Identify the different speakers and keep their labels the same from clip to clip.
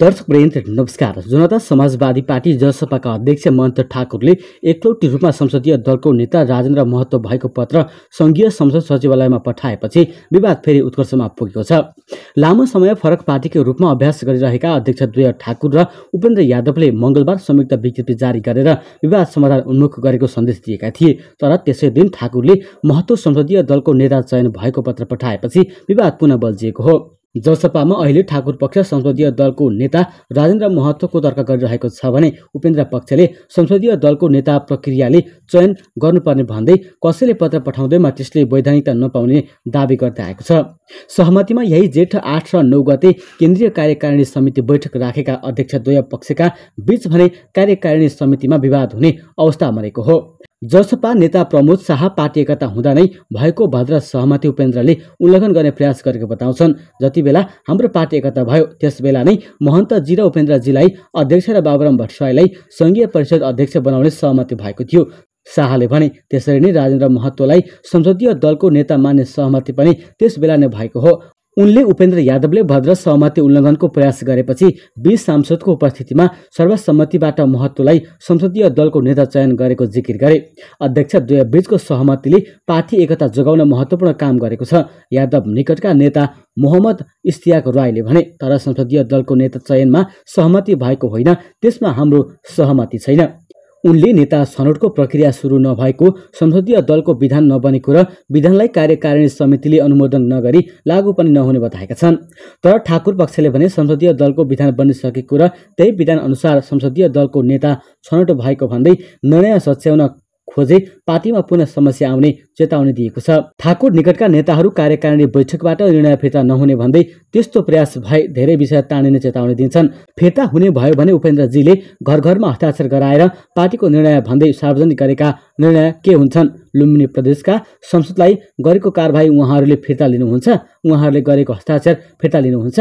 Speaker 1: दर्शक प्रेन्द्र नमस्कार जनता समाजवादी पार्टी जसपाका अध्यक्ष महन्त ठाकुरले एकलौटी रूपमा संसदीय दलको नेता राजेन्द्र महतो भएको पत्र सङ्घीय संसद सचिवालयमा पठाएपछि विवाद फेरि उत्कर्षमा पुगेको छ लामो समय फरक पार्टीको रूपमा अभ्यास गरिरहेका अध्यक्ष द्वय ठाकुर र उपेन्द्र यादवले मङ्गलबार संयुक्त विज्ञप्ति जारी गरेर विवाद समाधान उन्मुख गरेको सन्देश दिएका थिए तर त्यसै दिन ठाकुरले महत्व संसदीय दलको नेता चयन भएको पत्र पठाएपछि विवाद पुनः बल्झिएको हो जसपामा अहिले ठाकुर पक्ष संसदीय दलको नेता राजेन्द्र महतोको तर्क गरिरहेको छ भने उपेन्द्र पक्षले संसदीय दलको नेता प्रक्रियाले चयन गर्नुपर्ने भन्दै कसैले पत्र पठाउँदैमा त्यसले वैधानिकता नपाउने दावी गर्दै आएको छ सहमतिमा यही जेठ आठ र नौ गते केन्द्रीय कार्यकारिणी समिति बैठक राखेका अध्यक्ष अध्यक्षद्वय पक्षका बीच भने कार्यकारिणी समितिमा विवाद हुने अवस्था मरेको हो जसपा नेता प्रमोद शाह पार्टी एकता हुँदा नै भएको भद्र सहमति उपेन्द्रले उल्लङ्घन गर्ने प्रयास गरेको बताउँछन् जति बेला हाम्रो पार्टी एकता भयो त्यसबेला नै जी र उपेन्द्रजीलाई अध्यक्ष र बाबुराम भट्टराईलाई सङ्घीय परिषद अध्यक्ष बनाउने सहमति भएको थियो शाहले भने त्यसरी नै राजेन्द्र महतोलाई संसदीय दलको नेता मान्ने सहमति पनि त्यस बेला नै भएको हो उनले उपेन्द्र यादवले भद्र सहमति उल्लङ्घनको प्रयास गरेपछि बीस सांसदको उपस्थितिमा सर्वसम्मतिबाट महत्त्वलाई संसदीय दलको नेता चयन गरेको जिकिर गरे अध्यक्ष बीचको सहमतिले पार्टी एकता जोगाउन महत्त्वपूर्ण काम गरेको छ यादव निकटका नेता मोहम्मद इस्तियाक रायले भने तर संसदीय दलको नेता चयनमा सहमति भएको होइन त्यसमा हाम्रो सहमति छैन उनले नेता छनौटको प्रक्रिया सुरु नभएको संसदीय दलको विधान नबनेको र विधानलाई कार्यकारिणी समितिले अनुमोदन नगरी लागू पनि नहुने बताएका छन् तर ठाकुर पक्षले भने संसदीय दलको विधान बनिसकेको र त्यही विधानअनुसार संसदीय दलको नेता छनौट भएको भन्दै निर्णय सच्याउन खोजे पार्टीमा पुनः समस्या आउने चेतावनी दिएको छ ठाकुर निकटका नेताहरू कार्यकारिणी बैठकबाट निर्णय फिर्ता नहुने भन्दै त्यस्तो प्रयास भए धेरै विषय तानिने चेतावनी दिन्छन् फिर्ता हुने भयो भने उपेन्द्रजीले घर घरमा हस्ताक्षर गराएर पार्टीको निर्णय भन्दै सार्वजनिक गरेका निर्णय के हुन्छन् लुम्बिनी प्रदेशका संसदलाई गरेको कारवाही उहाँहरूले फिर्ता लिनुहुन्छ उहाँहरूले गरेको हस्ताक्षर फिर्ता लिनुहुन्छ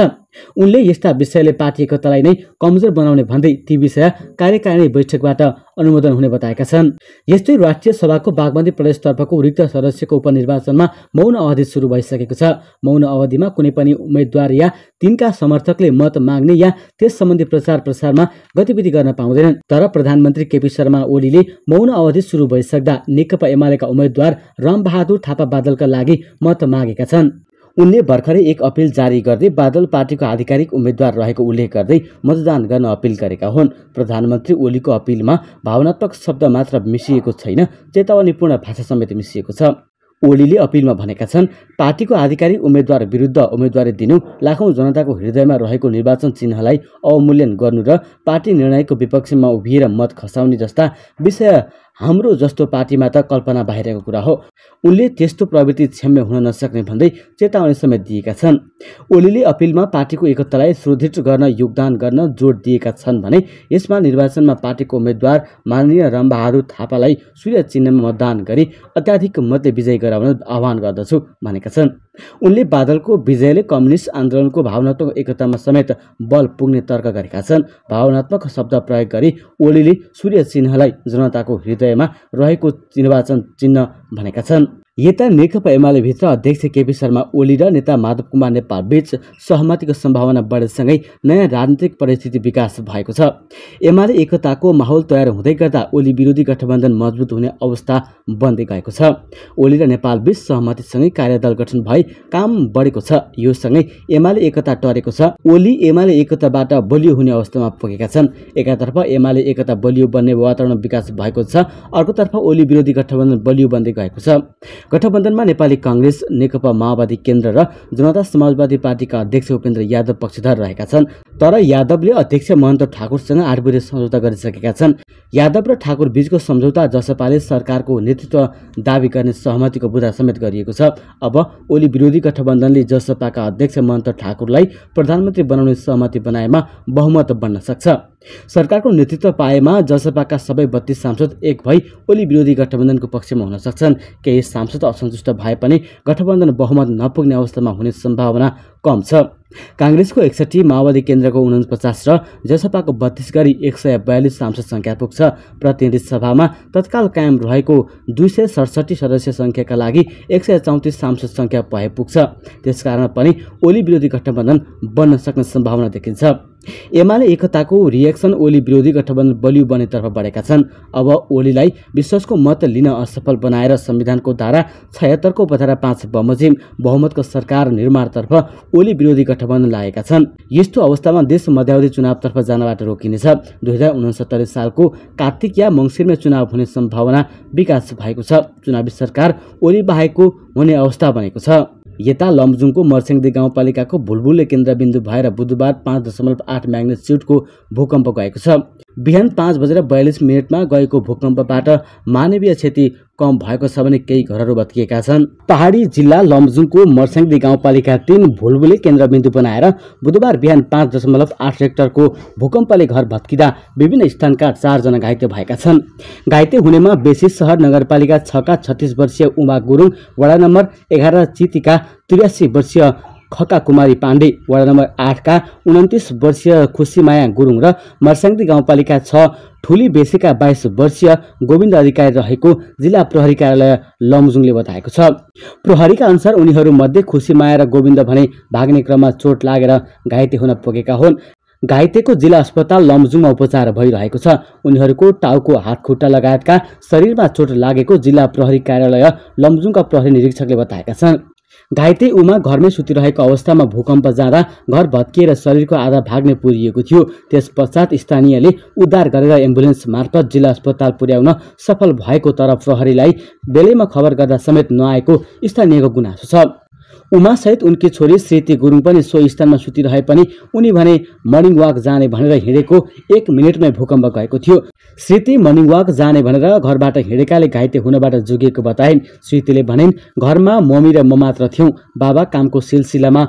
Speaker 1: उनले यस्ता विषयले पार्टी एकतालाई नै कमजोर बनाउने भन्दै ती विषय कार्यकारिणी बैठकबाट अनुमोदन हुने बताएका छन् यस्तै राष्ट्रिय सभा सभाको बागमती प्रदेशतर्फको रिक्त सदस्यको उपनिर्वाचनमा मौन अवधि सुरु भइसकेको छ मौन अवधिमा कुनै पनि उम्मेद्वार या तिनका समर्थकले मत माग्ने या त्यस सम्बन्धी प्रचार प्रसारमा गतिविधि गर्न पाउँदैनन् तर प्रधानमन्त्री केपी शर्मा ओलीले मौन अवधि सुरु भइसक्दा नेकपा एमालेका उम्मेद्वार रामबहादुर थापा बादलका लागि मत मागेका छन् उनले भर्खरै एक अपिल जारी गर्दै बादल पार्टीको आधिकारिक उम्मेद्वार रहेको उल्लेख गर्दै मतदान गर्न अपिल गरेका हुन् प्रधानमन्त्री ओलीको अपिलमा भावनात्मक शब्द मात्र मिसिएको छैन चेतावनीपूर्ण भाषा समेत मिसिएको छ ओलीले अपिलमा भनेका छन् पार्टीको आधिकारिक उम्मेद्वार विरुद्ध उम्मेद्वारी दिनु लाखौँ जनताको हृदयमा रहेको निर्वाचन चिन्हलाई अवमूल्यन गर्नु र पार्टी निर्णयको विपक्षमा उभिएर मत खसाउने जस्ता विषय हाम्रो जस्तो पार्टीमा त कल्पना बाहिरको कुरा हो उनले त्यस्तो प्रवृत्ति क्षम्य हुन नसक्ने भन्दै चेतावनी समेत दिएका छन् ओलीले अपिलमा पार्टीको एकतालाई सुदृढ गर्न योगदान गर्न जोड दिएका छन् भने यसमा निर्वाचनमा पार्टीको उम्मेद्वार माननीय रामबहादुर थापालाई सूर्य चिन्हमा मतदान गरी अत्याधिक मतले विजय गराउन आह्वान गर्दछु भनेका छन् उनले बादलको विजयले कम्युनिस्ट आन्दोलनको भावनात्मक एकतामा समेत बल पुग्ने तर्क गरेका छन् भावनात्मक शब्द प्रयोग गरी ओलीले सूर्य चिन्हलाई जनताको हृदयमा रहेको निर्वाचन चिन्ह भनेका छन् यता नेकपा एमालेभित्र अध्यक्ष केपी शर्मा ओली र नेता माधव कुमार नेपाल बीच सहमतिको सम्भावना बढेसँगै नयाँ राजनीतिक परिस्थिति विकास भएको छ एमाले एकताको माहौल तयार हुँदै गर्दा ओली विरोधी गठबन्धन मजबुत हुने अवस्था बन्दै गएको छ ओली र नेपाल नेपालबीच सहमतिसँगै कार्यदल गठन भए काम बढेको छ यो सँगै एमाले एकता टरेको छ ओली एमाले एकताबाट बलियो हुने अवस्थामा पुगेका छन् एकातर्फ एमाले एकता बलियो बन्ने वातावरण विकास भएको छ अर्कोतर्फ ओली विरोधी गठबन्धन बलियो बन्दै गएको छ गठबन्धनमा नेपाली काङ्ग्रेस नेकपा माओवादी केन्द्र र जनता समाजवादी पार्टीका अध्यक्ष उपेन्द्र यादव पक्षधर रहेका छन् तर यादवले अध्यक्ष महन्त ठाकुरसँग आठबुझे सम्झौता गरिसकेका छन् यादव र ठाकुर बीचको सम्झौता जसपाले सरकारको नेतृत्व दावी गर्ने सहमतिको बुधा समेत गरिएको छ अब ओली विरोधी गठबन्धनले जसपाका अध्यक्ष महन्त ठाकुरलाई प्रधानमन्त्री बनाउने सहमति बनाएमा बहुमत बन्न सक्छ सरकारको नेतृत्व पाएमा जसपाका सबै बत्तीस सांसद एक भई ओली विरोधी गठबन्धनको पक्षमा हुन सक्छन् केही सांसद असन्तुष्ट भए पनि गठबन्धन बहुमत नपुग्ने अवस्थामा हुने सम्भावना कम छ काङ्ग्रेसको एकसठी माओवादी केन्द्रको उनपचास र जसपाको बत्तिस गरी एक सय बयालिस सांसद सङ्ख्या पुग्छ प्रतिनिधि सभामा तत्काल कायम रहेको दुई सय सडसठी सदस्य सङ्ख्याका लागि एक सय चौतिस सांसद सङ्ख्या भए पुग्छ त्यसकारण पनि ओली विरोधी गठबन्धन बन्न सक्ने सम्भावना देखिन्छ एमाले एकताको रिएक्सन ओली विरोधी गठबन्धन बलियो बनेतर्फ बढेका छन् अब ओलीलाई विश्वासको मत लिन असफल बनाएर संविधानको धारा छयत्तरको उपधारा पाँच बमोजिम बहुमतको सरकार निर्माणतर्फ ओली विरोधी गठबन्धन लागेका छन् यस्तो अवस्थामा देश मध्यावधि चुनावतर्फ जानबाट रोकिनेछ दुई हजार उनसत्तरी सालको कार्तिक या मङ्सिरमा चुनाव हुने सम्भावना विकास भएको छ चुनावी सरकार ओली बाहेकको हुने अवस्था बनेको छ यता लमजुङको मर्सेङदी गाउँपालिकाको भुलबुले केन्द्रबिन्दु भएर बुधबार पाँच दशमलव आठ म्याग्नेच्युटको भूकम्प गएको छ बिहान पाँच बजेर बयालिस मिनटमा गएको भूकम्पबाट मानवीय क्षति कम भएको छ भने केही घरहरू भत्किएका छन् पहाडी जिल्ला लम्जुङको मर्स्याङदी गाउँपालिका तीन भुलबुले केन्द्रबिन्दु बनाएर बुधबार बिहान पाँच दशमलव आठ हेक्टरको भूकम्पले घर भत्किँदा विभिन्न स्थानका चारजना घाइते भएका छन् घाइते हुनेमा बेसी सहर नगरपालिका छका छत्तिस वर्षीय उमा गुरुङ वडा नम्बर एघार चितिका त्रियासी वर्षीय खका कुमारी पाण्डे वडा नम्बर आठका उन्तिस वर्षीय खुसीमाया गुरुङ र मर्साङ्दी गाउँपालिका छ ठुली बेसीका बाइस वर्षीय गोविन्द अधिकारी रहेको जिल्ला प्रहरी कार्यालय लमजुङले बताएको छ प्रहरीका अनुसार उनीहरूमध्ये खुसीमाया र गोविन्द भने भाग्ने क्रममा चोट लागेर घाइते हुन पुगेका हुन् घाइतेको जिल्ला अस्पताल लमजुङमा उपचार भइरहेको छ उनीहरूको टाउको हात खुट्टा लगायतका शरीरमा चोट लागेको जिल्ला प्रहरी कार्यालय लमजुङका प्रहरी निरीक्षकले बताएका छन् घाइते उमा घरमै सुतिरहेको अवस्थामा भूकम्प जाँदा घर भत्किएर शरीरको आधा भाग्ने पुरिएको थियो त्यस पश्चात स्थानीयले उद्धार गरेर एम्बुलेन्स मार्फत जिल्ला अस्पताल पुर्याउन सफल भएको तर प्रहरीलाई बेलैमा खबर गर्दा समेत नआएको स्थानीयको गुनासो छ उमा सहित उनकी छोरी श्रीति गुरुङ पनि सो स्थानमा सुतिरहे पनि उनी भने मर्निङ वाक जाने भनेर हिँडेको एक मिनटमै भूकम्प गएको थियो श्रीति मर्निङ वाक जाने भनेर घरबाट हिँडेकाले घाइते हुनबाट जोगिएको बताइन् श्रीतिले भनिन् घरमा मम्मी र म मात्र थियौँ बाबा कामको सिलसिलामा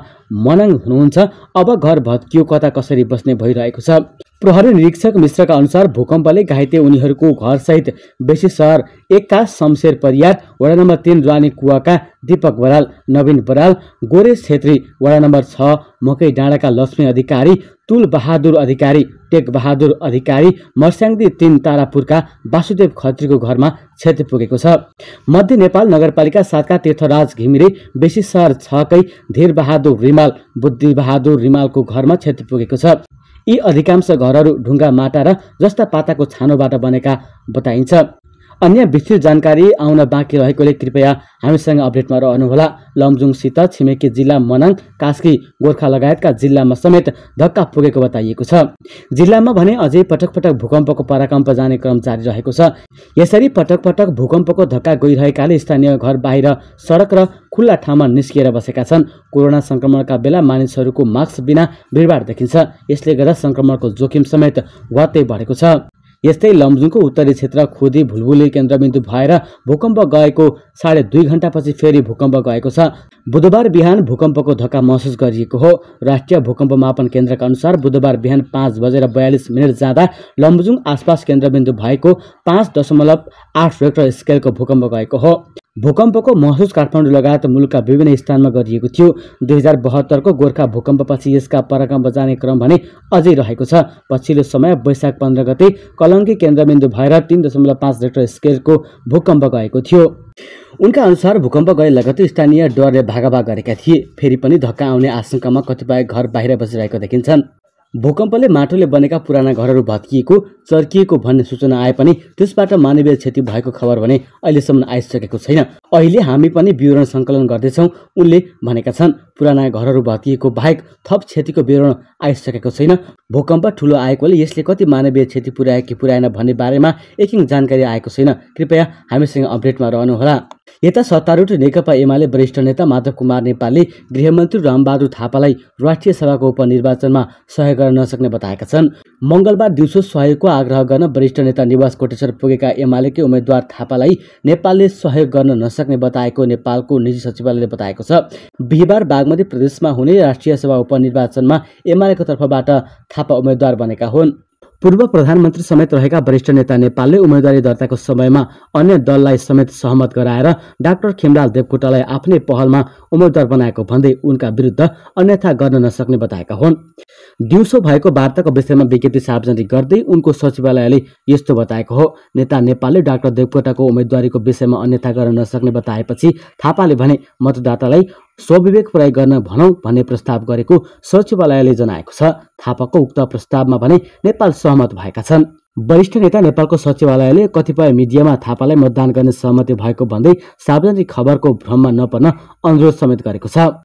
Speaker 1: मनाङ हुनुहुन्छ अब घर भत्कियो कता कसरी बस्ने भइरहेको छ प्रहरी निरीक्षक मिश्रका अनुसार भूकम्पले घाइते उनीहरूको घरसहित बेसी सहर एकका शमशेर परियार वडा नम्बर तिन रानी कुवाका दीपक बराल नवीन बराल गोरे छेत्री वडा नम्बर छ मकै डाँडाका लक्ष्मी अधिकारी तुल बहादुर अधिकारी टेक बहादुर अधिकारी मर्स्याङदी तिन तारापुरका वासुदेव खत्रीको घरमा क्षति पुगेको छ मध्य नेपाल नगरपालिका सातका तीर्थराज घिमिरे बेसी सहर छकै धीरबहादुर रिमाल बुद्धिबहादुर रिमालको घरमा क्षति पुगेको छ यी अधिकांश घरहरू ढुङ्गा माटा र जस्ता पाताको छानोबाट बनेका बताइन्छ अन्य विस्तृत जानकारी आउन बाँकी रहेकोले कृपया हामीसँग अपडेटमा रहनुहोला लमजुङसित छिमेकी जिल्ला मनाङ कास्की गोर्खा लगायतका जिल्लामा समेत धक्का पुगेको बताइएको छ जिल्लामा भने अझै पटक पटक भूकम्पको पराकम्प जाने क्रम जारी रहेको छ यसरी पटक पटक भूकम्पको धक्का गइरहेकाले स्थानीय घर बाहिर सडक र खुल्ला ठाउँमा निस्किएर बसेका छन् कोरोना संक्रमणका बेला मानिसहरूको मास्क बिना भिडभाड देखिन्छ यसले गर्दा संक्रमणको जोखिम समेत वात्तै बढेको छ यस्तै लम्जुङको उत्तरी क्षेत्र खोदी भुलबुली केन्द्रबिन्दु भएर भूकम्प गएको साढे दुई घन्टापछि फेरि भूकम्प गएको छ बुधबार बिहान भूकम्पको धक्का महसुस गरिएको हो राष्ट्रिय भूकम्प मापन केन्द्रका अनुसार बुधबार बिहान पाँच बजेर बयालिस मिनट जाँदा लम्बुजुङ आसपास केन्द्रबिन्दु भएको पाँच दशमलव आठ रेक्टर स्केलको भूकम्प गएको हो भूकम्पको महसुस काठमाडौँ लगायत मुलुकका विभिन्न स्थानमा गरिएको थियो दुई हजार बहत्तरको गोर्खा भूकम्पपछि यसका परकम्प जाने क्रम भने अझै रहेको छ पछिल्लो समय वैशाख पन्ध्र गते कलङ्की केन्द्रबिन्दु भएर तिन दशमलव पाँच रेक्टर स्केलको भूकम्प गएको थियो उनका अनुसार भूकम्प गए लगतै स्थानीय डरले भागाभाग गरेका थिए फेरि पनि धक्का आउने आशंकामा कतिपय घर बाहिर बसिरहेको देखिन्छन् भूकम्पले माटोले बनेका पुराना घरहरू भत्किएको चर्किएको भन्ने सूचना आए पनि त्यसबाट मानवीय क्षति भएको खबर भने अहिलेसम्म आइसकेको छैन अहिले हामी पनि विवरण सङ्कलन गर्दैछौँ उनले भनेका छन् पुराना घरहरू भत्किएको बाहेक थप क्षतिको विवरण आइसकेको छैन भूकम्प ठुलो आएकोले यसले कति मानवीय क्षति पुर्यायो कि पुर्याएन भन्ने बारेमा एकिन जानकारी आएको छैन कृपया हामीसँग अपडेटमा रहनुहोला यता सत्तारूढ नेकपा एमाले वरिष्ठ नेता माधव कुमार नेपालले गृहमन्त्री रामबहादुर थापालाई राष्ट्रिय सभाको उपनिर्वाचनमा सहयोग गर्न नसक्ने बताएका छन् मङ्गलबार दिउँसो सहयोगको आग्रह गर्न वरिष्ठ नेता निवास कोटेश्वर पुगेका एमालेकै उम्मेद्वार थापालाई नेपालले सहयोग गर्न नसक्ने बताएको नेपालको निजी सचिवालयले बताएको छ बिहिबार बागमती प्रदेशमा हुने राष्ट्रिय सभा उपनिर्वाचनमा एमालेको तर्फबाट थापा उम्मेद्वार बनेका हुन् पूर्व प्रधानमन्त्री समेत रहेका वरिष्ठ नेता नेपालले उम्मेद्वारी दर्ताको समयमा अन्य दललाई समेत सहमत गराएर डाक्टर खेमलाल देवकोटालाई आफ्नै पहलमा उम्मेद्वार बनाएको भन्दै उनका विरुद्ध अन्यथा गर्न नसक्ने बताएका हुन् दिउँसो भएको वार्ताको विषयमा विज्ञप्ति सार्वजनिक गर्दै उनको सचिवालयले यस्तो बताएको हो नेता नेपालले डाक्टर देवकोटाको उम्मेद्वारीको विषयमा अन्यथा गर्न नसक्ने बताएपछि थापाले भने मतदातालाई स्वविवेक प्रयोग गर्न भनौँ भन्ने प्रस्ताव गरेको सचिवालयले जनाएको छ थापाको उक्त प्रस्तावमा भने नेपाल सहमत भएका छन् वरिष्ठ नेता नेपालको सचिवालयले कतिपय मिडियामा थापालाई मतदान गर्ने सहमति भएको भन्दै सार्वजनिक खबरको भ्रममा नपर्न अनुरोध समेत गरेको छ